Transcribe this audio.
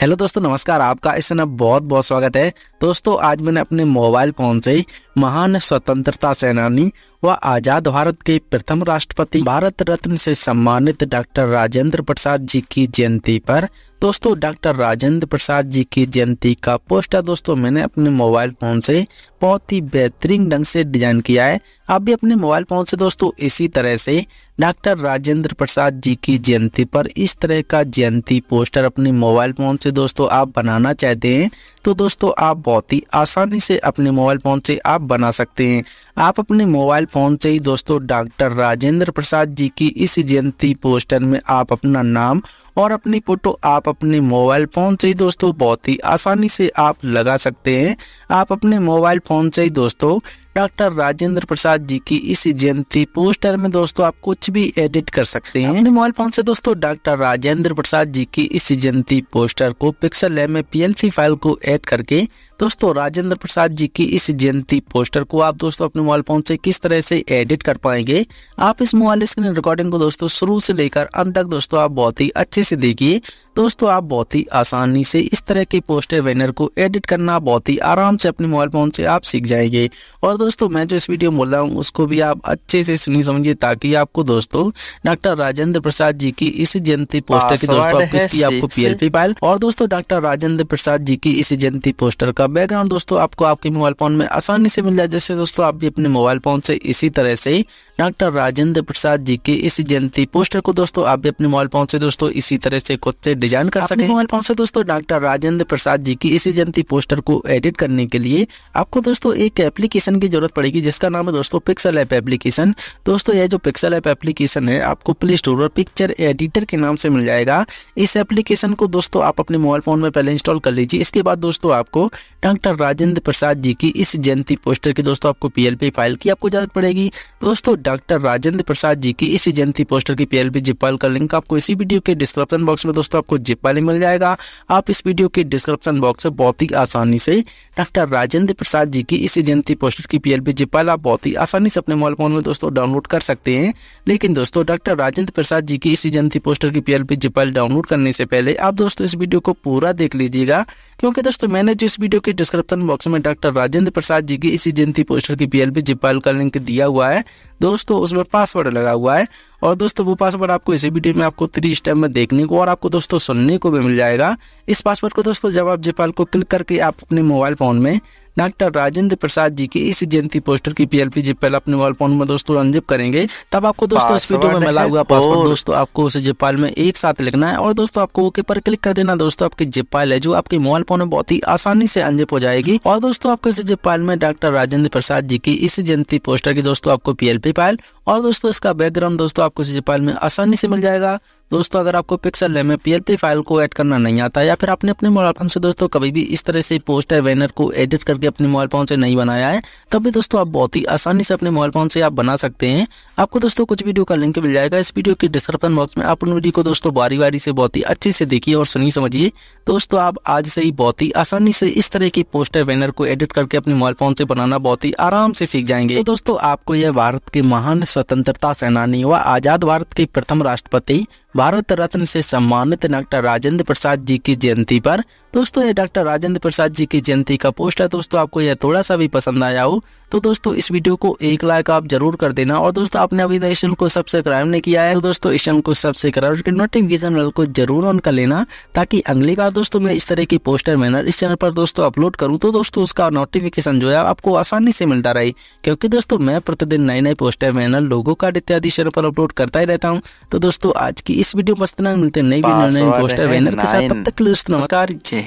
hello दोस्तों नमस्कार आपका इस समय बहुत बहुत स्वागत है दोस्तों आज मैंने अपने मोबाइल फ़ोन से महान स्वतंत्रता सेनानी व आज़ाद भारत के प्रथम राष्ट्रपति भारत रत्न से सम्मानित डॉक्टर राजेंद्र प्रसाद जी की जयंती पर दोस्तों डॉक्टर राजेंद्र प्रसाद जी की जयंती का पोस्टर दोस्तों मैंने अपने मोबाइल फ़ोन से बहुत ही बेहतरीन ढंग से डिजाइन किया है आप भी अपने मोबाइल फ़ोन से दोस्तों इसी तरह से डॉक्टर राजेंद्र प्रसाद जी की जयंती पर इस तरह का जयंती पोस्टर अपने मोबाइल फ़ोन से से दोस्तों आप बनाना चाहते हैं तो दोस्तों आप बहुत ही आसानी से अपने मोबाइल फ़ोन से आप बना सकते हैं आप अपने मोबाइल फ़ोन से ही दोस्तों डॉक्टर राजेंद्र प्रसाद जी की इस जयंती पोस्टर में आप अपना नाम और अपनी फ़ोटो आप अपने मोबाइल फ़ोन से ही दोस्तों बहुत ही आसानी से आप लगा सकते हैं आप अपने मोबाइल फ़ोन से ही दोस्तों डॉक्टर राजेंद्र प्रसाद जी की इस जयंती पोस्टर में दोस्तों आप कुछ भी एडिट कर सकते हैं अपने मोबाइल फोन से दोस्तों डॉक्टर राजेंद्र प्रसाद जी की इस जयंती पोस्टर को पिक्सल लैब में पीएनसी फाइल को ऐड करके दोस्तों राजेंद्र प्रसाद जी की इस जयंती पोस्टर को आप दोस्तों अपने मोबाइल फोन से किस तरह से एडिट कर पाएंगे आप इस मोबाइल स्क्रीन रिकॉर्डिंग को दोस्तों शुरू से लेकर अंत तक दोस्तों आप बहुत ही अच्छे से देखिए दोस्तों आप बहुत ही आसानी से इस तरह के पोस्टर बैनर को एडिट करना बहुत ही आराम से अपने मोबाइल फोन से आप सीख जाएंगे और दोस्तों मैं जो इस वीडियो में बोल रहा हूँ उसको भी आप अच्छे से सुनी समझिए ताकि आपको दोस्तों डॉक्टर राजेंद्र प्रसाद जी की इस जयंती पोस्टर की दोस्तों आपको पीएलपी फाइल और दोस्तों डॉक्टर राजेंद्र प्रसाद जी की इस जयंती पोस्टर का बैकग्राउंड दोस्तों आपको आपके मोबाइल फोन में आसानी से मिल जाए जैसे दोस्तों आप भी अपने मोबाइल फोन से इसी तरह से ही डॉक्टर राजेंद्र प्रसाद जी के इस जयंती पोस्टर को दोस्तों आप भी अपने मोबाइल फोन से दोस्तों इसी तरह से खुद से डिजाइन कर सकते मोबाइल फोन से दोस्तों डॉक्टर राजेंद्र प्रसाद जी की इस जयंती पोस्टर को एडिट करने के लिए आपको दोस्तों एक एप्लीकेशन की जरूरत पड़ेगी जिसका नाम है दोस्तों पिक्सल ऐप एप्लीकेशन दोस्तों यह जो पिक्सल ऐप एप्लीकेशन है आपको प्ले स्टोर और पिक्चर एडिटर के नाम से मिल जाएगा इस एप्लीकेशन को दोस्तों आप अपने अपने मोबाइल फ़ोन में पहले इंस्टॉल कर लीजिए इसके बाद दोस्तों आपको डॉक्टर राजेंद्र प्रसाद जी की इस जयंती पोस्टर की दोस्तों आपको पीएलपी फाइल की आपको जरूरत पड़ेगी दोस्तों डॉक्टर राजेंद्र प्रसाद जी की इस जयंती पोस्टर की पीएलपी जिप फाइल का लिंक आपको इसी वीडियो के डिस्क्रिप्शन बॉक्स में दोस्तों आपको जिप फाइल मिल जाएगा आप इस वीडियो के डिस्क्रिप्शन बॉक्स से बहुत ही आसानी से डॉक्टर राजेंद्र प्रसाद जी की इस जयंती पोस्टर की पीएलपी जिप फाइल आप बहुत ही आसानी से अपने मोबाइल फोन में दोस्तों डाउनलोड कर सकते हैं लेकिन दोस्तों डॉक्टर राजेंद्र प्रसाद जी की इस जयंती पोस्टर की पीएलपी जिप फाइल डाउनलोड करने से पहले आप दोस्तों इस वीडियो को पूरा देख लीजिएगा क्योंकि दोस्तों मैंने जो इस वीडियो के डिस्क्रिप्शन बॉक्स में डॉक्टर राजेंद्र प्रसाद जी की इसी जयंती पोस्टर की पीएलपी जिपाल का लिंक दिया हुआ है दोस्तों उसमें पासवर्ड लगा हुआ है और दोस्तों वो पासवर्ड आपको इसी वीडियो में आपको थ्री स्टेप में देखने को और आपको दोस्तों सुनने को भी मिल जाएगा इस पासवर्ड को दोस्तों जब आप जयपाल को क्लिक करके आप अपने मोबाइल फोन में डॉक्टर राजेंद्र प्रसाद जी की इस जयंती पोस्टर की पीएलपी जिप अपने मोबाइल फोन में दोस्तों रंजिप करेंगे तब आपको दोस्तों इस वीडियो में मिला हुआ पासवर्ड दोस्तों आपको उसे जिप में एक साथ लिखना है और दोस्तों आपको ओके पर क्लिक कर देना दोस्तों आपकी जिप है जो आपके मोबाइल फोन में बहुत ही आसानी से अनजिप हो जाएगी और दोस्तों आपको इस जिप में डॉक्टर राजेंद्र प्रसाद जी की इस जयंती पोस्टर की दोस्तों आपको पीएलपी फाइल और दोस्तों इसका बैकग्राउंड दोस्तों आपको इस जिप में आसानी से मिल जाएगा दोस्तों अगर आपको पिक्सल है में पी फाइल को ऐड करना नहीं आता या फिर आपने अपने मोबाइल फोन से दोस्तों कभी भी इस तरह से पोस्टर बैनर को एडिट करके अपने मोबाइल फोन से नहीं बनाया है तब भी दोस्तों आप बहुत ही आसानी से अपने मोबाइल फोन से आप बना सकते हैं आपको दोस्तों कुछ वीडियो का लिंक मिल जाएगा इस वीडियो के डिस्क्रिप्शन बॉक्स में आप उन वीडियो को दोस्तों बारी बारी से बहुत ही अच्छे से देखिए और सुनिए समझिए दोस्तों आप आज से ही बहुत ही आसानी से इस तरह की पोस्टर बैनर को एडिट करके अपने मोबाइल फोन से बनाना बहुत ही आराम से सीख जाएंगे तो दोस्तों आपको यह भारत के महान स्वतंत्रता सेनानी व आजाद भारत के प्रथम राष्ट्रपति भारत रत्न से सम्मानित डॉक्टर राजेंद्र प्रसाद जी की जयंती पर दोस्तों ये डॉक्टर राजेंद्र प्रसाद जी की जयंती का पोस्ट है दोस्तों आपको यह थोड़ा सा भी पसंद आया हो तो दोस्तों इस वीडियो को एक लाइक आप जरूर कर देना और दोस्तों आपने अभी तक इस चैनल को सब्सक्राइब नहीं किया है तो दोस्तों इस चैनल को सब्सक्राइब करके नोटिफिकेशन बेल को जरूर ऑन कर लेना ताकि अगली बार दोस्तों मैं इस तरह की पोस्टर मैनर इस चैनल पर दोस्तों अपलोड करूँ तो दोस्तों उसका नोटिफिकेशन जो है आपको आसानी से मिलता रहे क्योंकि दोस्तों मैं प्रतिदिन नए नए पोस्टर मैनर लोगों कार्ड इत्यादि चैनल पर अपलोड करता ही रहता हूँ तो दोस्तों आज की इस इस वीडियो पसंद ना मिलते नई वीडियो नए पोस्टर बैनर के साथ तब तक लिस्ट नमस्कार जय